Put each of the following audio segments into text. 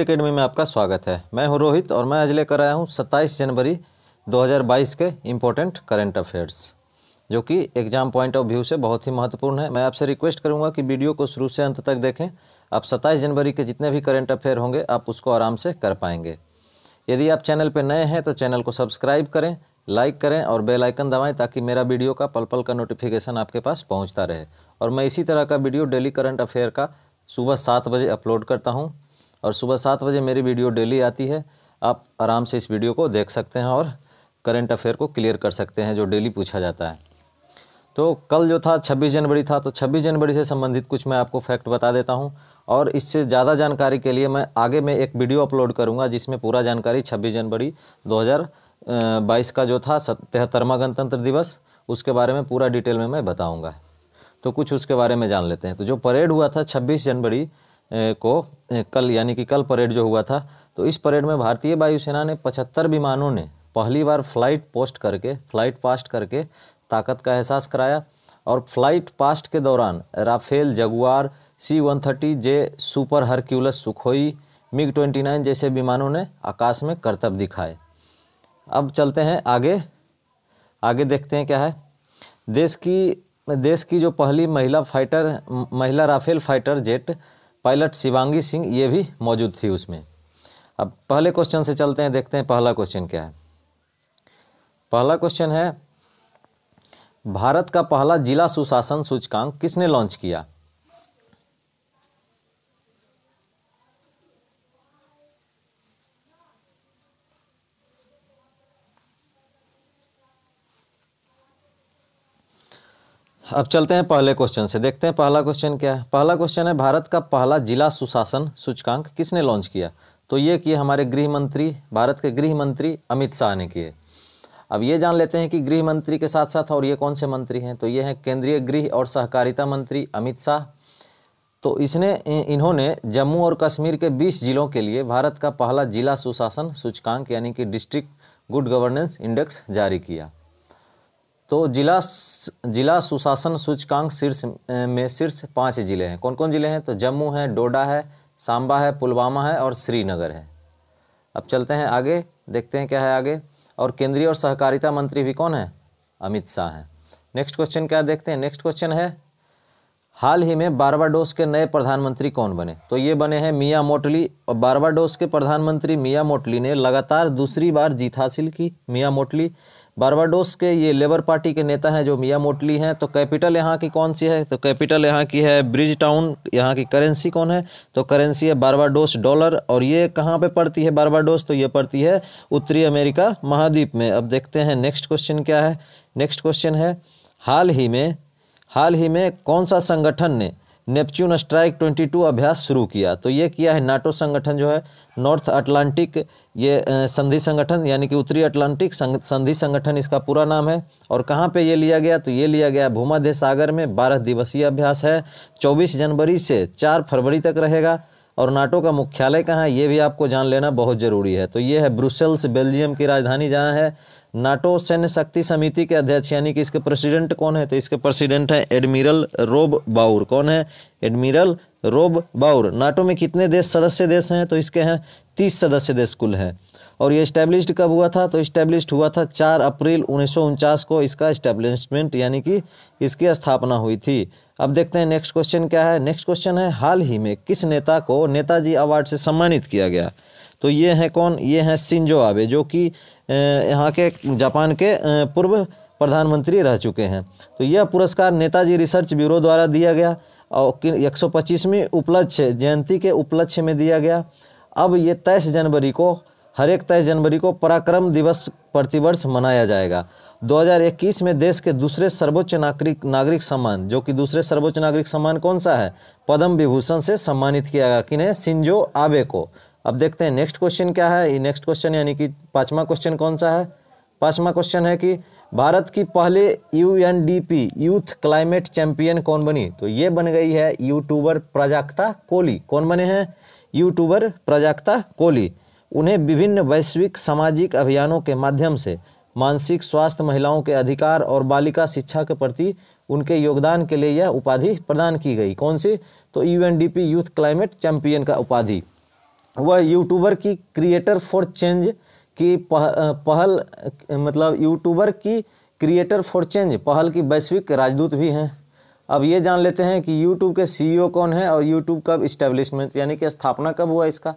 academy में आपका स्वागत है मैं हूं रोहित और मैं आज लेकर आया हूं 27 जनवरी 2022 के इम्पोर्टेंट करेंट अफेयर्स जो कि एग्ज़ाम पॉइंट ऑफ व्यू से बहुत ही महत्वपूर्ण है मैं आपसे रिक्वेस्ट करूंगा कि वीडियो को शुरू से अंत तक देखें आप 27 जनवरी के जितने भी करंट अफेयर होंगे आप उसको आराम से कर पाएंगे यदि आप चैनल पर नए हैं तो चैनल को सब्सक्राइब करें लाइक करें और बेल आइकन दबाएं ताकि मेरा वीडियो का पल पल का नोटिफिकेशन आपके पास पहुंचता रहे और मैं इसी तरह का वीडियो डेली करंट अफेयर का सुबह सात बजे अपलोड करता हूं और सुबह सात बजे मेरी वीडियो डेली आती है आप आराम से इस वीडियो को देख सकते हैं और करंट अफेयर को क्लियर कर सकते हैं जो डेली पूछा जाता है तो कल जो था 26 जनवरी था तो 26 जनवरी से संबंधित कुछ मैं आपको फैक्ट बता देता हूं और इससे ज़्यादा जानकारी के लिए मैं आगे में एक वीडियो अपलोड करूंगा जिसमें पूरा जानकारी 26 जनवरी 2022 का जो था तिहत्तरवा गणतंत्र दिवस उसके बारे में पूरा डिटेल में मैं बताऊँगा तो कुछ उसके बारे में जान लेते हैं तो जो परेड हुआ था छब्बीस जनवरी को कल यानी कि कल परेड जो हुआ था तो इस परेड में भारतीय वायुसेना ने पचहत्तर विमानों ने पहली बार फ्लाइट पोस्ट करके फ्लाइट पास्ट करके ताकत का एहसास कराया और फ्लाइट पास्ट के दौरान Rafale Jaguar C one thirty J super Hercules Sukhoi MiG twenty nine जैसे विमानों ने आकाश में करतब दिखाए अब चलते हैं आगे आगे देखते हैं क्या है देश की देश की जो पहली महिला फाइटर महिला Rafale fighter jet pilot Shivangi Singh ये भी मौजूद थी उसमें अब पहले क्वेश्चन से चलते हैं देखते हैं पहला क्वेश्चन क्या है पहला क्वेश्चन है भारत का पहला जिला सुशासन सूचकांक किसने लॉन्च किया अब चलते हैं पहले क्वेश्चन से देखते हैं पहला क्वेश्चन क्या है पहला क्वेश्चन है भारत का पहला जिला सुशासन सूचकांक किसने लॉन्च किया तो ये किए हमारे गृह मंत्री भारत के गृह मंत्री अमित शाह ने किए अब ये जान लेते हैं कि गृह मंत्री के साथ साथ और ये कौन से मंत्री हैं तो ये हैं केंद्रीय गृह और सहकारिता मंत्री अमित शाह तो इसने इन्होंने जम्मू और कश्मीर के 20 जिलों के लिए भारत का पहला जिला सुशासन सूचकांक यानी कि डिस्ट्रिक्ट गुड गवर्नेंस इंडेक्स जारी किया तो जिला जिला सुशासन सूचकांक शीर्ष में शीर्ष पांच जिले हैं कौन कौन जिले हैं तो जम्मू है डोडा है सांबा है पुलवामा है और श्रीनगर है अब चलते हैं आगे देखते हैं क्या है आगे और केंद्रीय और सहकारिता मंत्री भी कौन है अमित शाह हैं नेक्स्ट क्वेश्चन क्या देखते हैं नेक्स्ट क्वेश्चन है हाल ही में बारबाडोस के नए प्रधानमंत्री कौन बने तो ये बने हैं मियाँ मोटली और बारबाडोस के प्रधानमंत्री मियाँ मोटली ने लगातार दूसरी बार जीत हासिल की मियाँ मोटली बारबाडोस के ये लेबर पार्टी के नेता हैं जो मियाँ मोटली हैं तो कैपिटल यहाँ की कौन सी है तो कैपिटल यहाँ की है ब्रिज टाउन यहाँ की करेंसी कौन है तो करेंसी है बारबाडोस डॉलर और ये कहाँ पे पड़ती है बारबाडोस तो ये पड़ती है उत्तरी अमेरिका महाद्वीप में अब देखते हैं नेक्स्ट क्वेश्चन क्या है नेक्स्ट क्वेश्चन है हाल ही में हाल ही में कौन सा संगठन ने नेपच्यून स्ट्राइक 22 अभ्यास शुरू किया तो ये किया है नाटो संगठन जो है नॉर्थ अटलांटिक ये संधि संगठन यानी कि उत्तरी अटलांटिक संधि संगठन इसका पूरा नाम है और कहाँ पे ये लिया गया तो ये लिया गया भूमध्य सागर में बारह दिवसीय अभ्यास है चौबीस जनवरी से चार फरवरी तक रहेगा और नाटो का मुख्यालय कहाँ है ये भी आपको जान लेना बहुत ज़रूरी है तो ये है ब्रुसेल्स बेल्जियम की राजधानी जहाँ है नाटो सैन्य शक्ति समिति के अध्यक्ष यानी कि इसके प्रेसिडेंट कौन है तो इसके प्रेसिडेंट हैं एडमिरल रोब बाउर कौन है एडमिरल रोब बाउर नाटो में कितने देश सदस्य देश हैं तो इसके हैं तीस सदस्य देश कुल हैं और ये इस्टेब्लिश कब हुआ था तो इस्टेब्लिश हुआ था चार अप्रैल उन्नीस को इसका इस्टेब्लिशमेंट यानी कि इसकी स्थापना हुई थी अब देखते हैं नेक्स्ट क्वेश्चन क्या है नेक्स्ट क्वेश्चन है हाल ही में किस नेता को नेताजी अवार्ड से सम्मानित किया गया तो ये हैं कौन ये हैं सिंजो आबे जो कि यहाँ के जापान के पूर्व प्रधानमंत्री रह चुके हैं तो यह पुरस्कार नेताजी रिसर्च ब्यूरो द्वारा दिया गया और एक सौ पच्चीसवीं उपलक्ष्य जयंती के उपलक्ष्य में दिया गया अब ये तेईस जनवरी को हर एक तेईस जनवरी को पराक्रम दिवस प्रतिवर्ष मनाया जाएगा 2021 में देश के दूसरे सर्वोच्च नागरिक नागरिक सम्मान जो कि दूसरे सर्वोच्च नागरिक सम्मान कौन सा है पद्म विभूषण से सम्मानित किया गया किन्हें सिंजो आबे को अब देखते हैं नेक्स्ट क्वेश्चन क्या है ये नेक्स्ट क्वेश्चन यानी कि पाँचवा क्वेश्चन कौन सा है पाँचवा क्वेश्चन है कि भारत की पहले यू यूथ क्लाइमेट चैंपियन कौन बनी तो ये बन गई है यूट्यूबर प्रजाक्ता कोहली कौन बने हैं यूट्यूबर प्रजाक्ता कोहली उन्हें विभिन्न वैश्विक सामाजिक अभियानों के माध्यम से मानसिक स्वास्थ्य महिलाओं के अधिकार और बालिका शिक्षा के प्रति उनके योगदान के लिए यह उपाधि प्रदान की गई कौन सी तो पी यूथ क्लाइमेट चैंपियन का उपाधि वह यूट्यूबर की क्रिएटर फॉर चेंज की पह, पहल मतलब यूट्यूबर की क्रिएटर फॉर चेंज पहल की वैश्विक राजदूत भी हैं अब ये जान लेते हैं कि यूट्यूब के सीईओ e कौन है और यूट्यूब कब इस्टेब्लिशमेंट यानी कि स्थापना कब हुआ इसका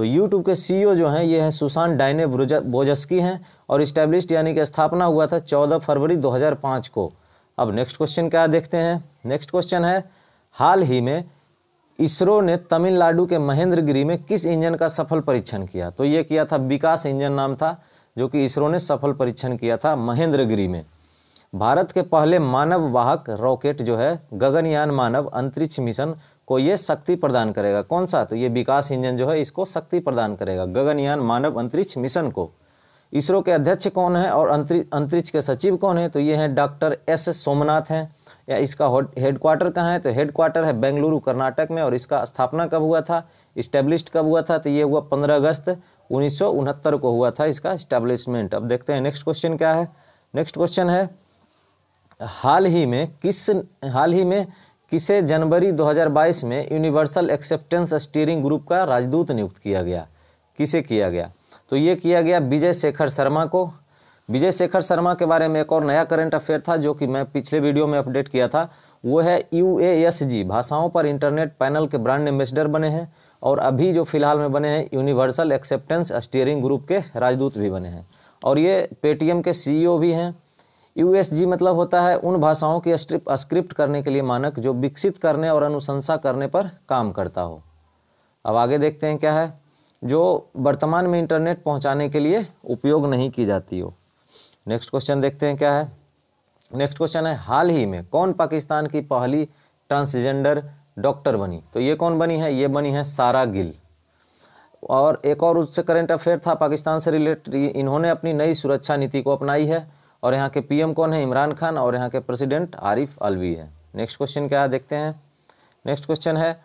तो यूट्यूब के सी e जो हैं ये हैं सुसान डाइने बोजस्की हैं और इस्टेब्लिश्ड यानी कि स्थापना हुआ था 14 फरवरी 2005 को अब नेक्स्ट क्वेश्चन क्या देखते हैं नेक्स्ट क्वेश्चन है हाल ही में इसरो ने तमिलनाडु के महेंद्रगिरी में किस इंजन का सफल परीक्षण किया तो ये किया था विकास इंजन नाम था जो कि इसरो ने सफल परीक्षण किया था महेंद्रगिरी में भारत के पहले मानव वाहक रॉकेट जो है गगनयान मानव अंतरिक्ष मिशन को ये शक्ति प्रदान करेगा कौन सा तो ये विकास इंजन जो है इसको शक्ति प्रदान करेगा गगनयान मानव अंतरिक्ष मिशन को इसरो के अध्यक्ष कौन है और अंतरिक्ष के सचिव कौन है तो ये हैं डॉक्टर एस सोमनाथ हैं या इसका हेडक्वार्टर कहाँ है तो हेडक्वार्टर है बेंगलुरु कर्नाटक में और इसका स्थापना कब हुआ था इस्टेब्लिश कब हुआ था तो ये हुआ पंद्रह अगस्त उन्नीस को हुआ था इसका इस्टेब्लिशमेंट अब देखते हैं नेक्स्ट क्वेश्चन क्या है नेक्स्ट क्वेश्चन है हाल ही में किस हाल ही में किसे जनवरी 2022 में यूनिवर्सल एक्सेप्टेंस स्टीयरिंग ग्रुप का राजदूत नियुक्त किया गया किसे किया गया तो ये किया गया विजय शेखर शर्मा को विजय शेखर शर्मा के बारे में एक और नया करंट अफेयर था जो कि मैं पिछले वीडियो में अपडेट किया था वो है यू भाषाओं पर इंटरनेट पैनल के ब्रांड एम्बेसडर बने हैं और अभी जो फिलहाल में बने हैं यूनिवर्सल एक्सेप्टेंस स्टीयरिंग ग्रुप के राजदूत भी बने हैं और ये पेटीएम के सीईओ भी हैं यूएसजी मतलब होता है उन भाषाओं की स्क्रिप्ट करने के लिए मानक जो विकसित करने और अनुशंसा करने पर काम करता हो अब आगे देखते हैं क्या है जो वर्तमान में इंटरनेट पहुंचाने के लिए उपयोग नहीं की जाती हो नेक्स्ट क्वेश्चन देखते हैं क्या है नेक्स्ट क्वेश्चन है हाल ही में कौन पाकिस्तान की पहली ट्रांसजेंडर डॉक्टर बनी तो ये कौन बनी है ये बनी है सारा गिल और एक और उससे करेंट अफेयर था पाकिस्तान से रिलेटेड इन्होंने अपनी नई सुरक्षा नीति को अपनाई है और यहाँ के पीएम कौन है इमरान खान और यहाँ के प्रेसिडेंट आरिफ अलवी है नेक्स्ट क्वेश्चन क्या है देखते हैं नेक्स्ट क्वेश्चन है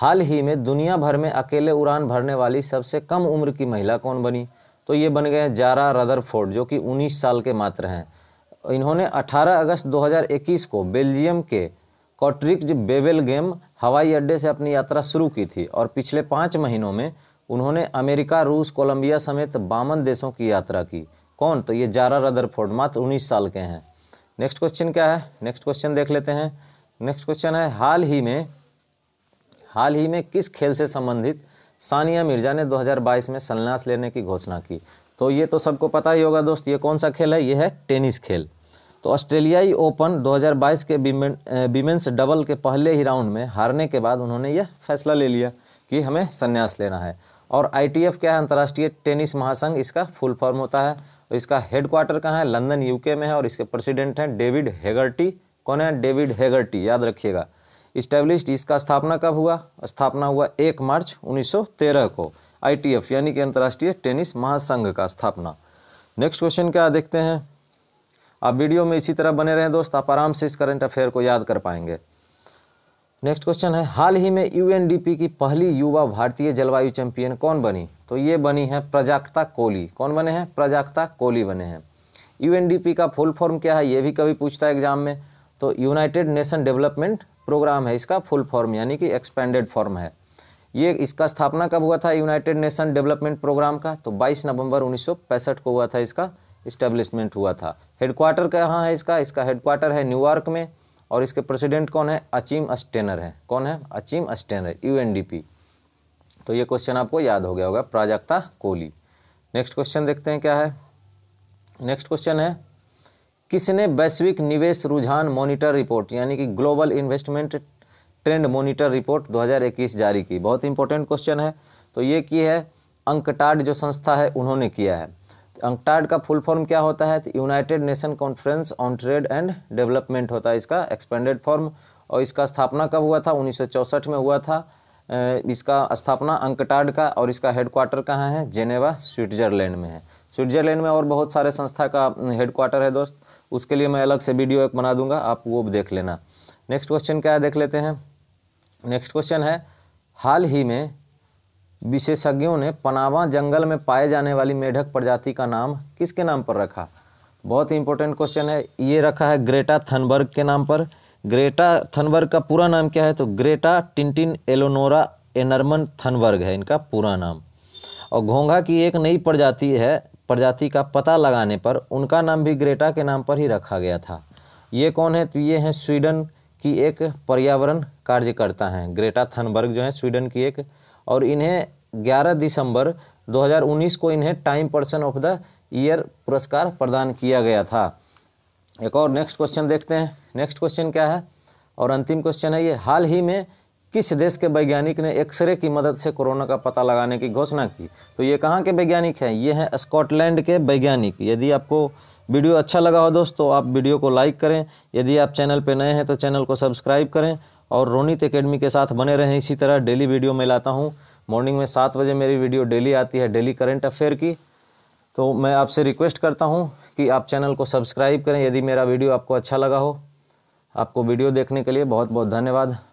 हाल ही में दुनिया भर में अकेले उड़ान भरने वाली सबसे कम उम्र की महिला कौन बनी तो ये बन गए जारा रदरफोर्ड जो कि 19 साल के मात्र हैं इन्होंने 18 अगस्त 2021 को बेल्जियम के कॉट्रिक्ज बेबेल गेम हवाई अड्डे से अपनी यात्रा शुरू की थी और पिछले पाँच महीनों में उन्होंने अमेरिका रूस कोलंबिया समेत बावन देशों की यात्रा की कौन तो ये जारा रदरफोर्ड मात्र उन्नीस साल के हैं नेक्स्ट क्वेश्चन क्या है नेक्स्ट क्वेश्चन देख लेते हैं नेक्स्ट क्वेश्चन है हाल ही में हाल ही में किस खेल से संबंधित सानिया मिर्जा ने 2022 में संन्यास लेने की घोषणा की तो ये तो सबको पता ही होगा दोस्त ये कौन सा खेल है ये है टेनिस खेल तो ऑस्ट्रेलियाई ओपन 2022 के वीमेंस डबल के पहले ही राउंड में हारने के बाद उन्होंने यह फैसला ले लिया कि हमें संन्यास लेना है और आई क्या है अंतर्राष्ट्रीय टेनिस महासंघ इसका फुल फॉर्म होता है तो इसका हेडक्वार्टर कहाँ है लंदन यूके में है और इसके प्रेसिडेंट हैं डेविड हेगर्टी कौन है डेविड हेगर्टी याद रखिएगा इस्टेब्लिश्ड इसका स्थापना कब हुआ स्थापना हुआ एक मार्च उन्नीस को आई यानी कि अंतर्राष्ट्रीय टेनिस महासंघ का स्थापना नेक्स्ट क्वेश्चन क्या देखते हैं आप वीडियो में इसी तरह बने रहें दोस्त आप आराम से इस करंट अफेयर को याद कर पाएंगे नेक्स्ट क्वेश्चन है हाल ही में यूएनडीपी की पहली युवा भारतीय जलवायु चैंपियन कौन बनी तो ये बनी है प्रजाक्ता कोहली कौन बने हैं प्रजाक्ता कोहली बने हैं यूएनडीपी का फुल फॉर्म क्या है ये भी कभी पूछता है एग्जाम में तो यूनाइटेड नेशन डेवलपमेंट प्रोग्राम है इसका फुल फॉर्म यानी कि एक्सपेंडेड फॉर्म है ये इसका स्थापना कब हुआ था यूनाइटेड नेशन डेवलपमेंट प्रोग्राम का तो 22 नवंबर 1965 को हुआ था इसका इस्टेब्लिशमेंट हुआ था हेडक्वार्टर कहाँ है इसका इसका हेडक्वार्टर है न्यूयॉर्क में और इसके प्रेसिडेंट कौन है अचीम अस्टेनर है कौन है अचीम अस्टेनर यू तो ये क्वेश्चन आपको याद हो गया होगा प्राजक्ता कोहली नेक्स्ट क्वेश्चन देखते हैं क्या है नेक्स्ट क्वेश्चन है किसने वैश्विक निवेश रुझान मॉनिटर रिपोर्ट यानी कि global investment trend monitor report 2021 जारी की बहुत इंपॉर्टेंट क्वेश्चन है तो ये की है अंकटाड जो संस्था है उन्होंने किया है अंकटाड का फुल फॉर्म क्या होता है तो United Nation conference on trade and development होता है इसका एक्सपेंडेड फॉर्म और इसका स्थापना कब हुआ था उन्नीस में हुआ था इसका स्थापना अंकटाड का और इसका हेडक्वार्टर कहाँ है जेनेवा स्विट्जरलैंड में है स्विट्जरलैंड में और बहुत सारे संस्था का हेडक्वार्टर है दोस्त उसके लिए मैं अलग से वीडियो एक बना दूंगा आप वो देख लेना नेक्स्ट क्वेश्चन क्या है देख लेते हैं नेक्स्ट क्वेश्चन है हाल ही में विशेषज्ञों ने पनावा जंगल में पाए जाने वाली मेढक प्रजाति का नाम किसके नाम पर रखा बहुत ही इंपॉर्टेंट क्वेश्चन है ये रखा है ग्रेटा थनबर्ग के नाम पर ग्रेटा थनबर्ग का पूरा नाम क्या है तो Greta Tintin Eleonora Ernman Thunberg है इनका पूरा नाम और घोंघा की एक नई प्रजाति है प्रजाति का पता लगाने पर उनका नाम भी ग्रेटा के नाम पर ही रखा गया था ये कौन है तो ये हैं स्वीडन की एक पर्यावरण कार्यकर्ता हैं ग्रेटा थनबर्ग जो है स्वीडन की एक और इन्हें 11 दिसंबर 2019 को इन्हें Time person of the year पुरस्कार प्रदान किया गया था एक और नेक्स्ट क्वेश्चन देखते हैं नेक्स्ट क्वेश्चन क्या है और अंतिम क्वेश्चन है ये हाल ही में किस देश के वैज्ञानिक ने एक्सरे की मदद से कोरोना का पता लगाने की घोषणा की तो ये कहाँ के वैज्ञानिक हैं ये हैं स्कॉटलैंड के वैज्ञानिक यदि आपको वीडियो अच्छा लगा हो दोस्तों आप वीडियो को लाइक करें यदि आप चैनल पर नए हैं तो चैनल को सब्सक्राइब करें और रोनित एकेडमी के साथ बने रहें इसी तरह डेली वीडियो मैं लाता हूँ मॉर्निंग में सात बजे मेरी वीडियो डेली आती है डेली करंट अफेयर की तो मैं आपसे रिक्वेस्ट करता हूँ कि आप चैनल को सब्सक्राइब करें यदि मेरा वीडियो आपको अच्छा लगा हो आपको वीडियो देखने के लिए बहुत बहुत धन्यवाद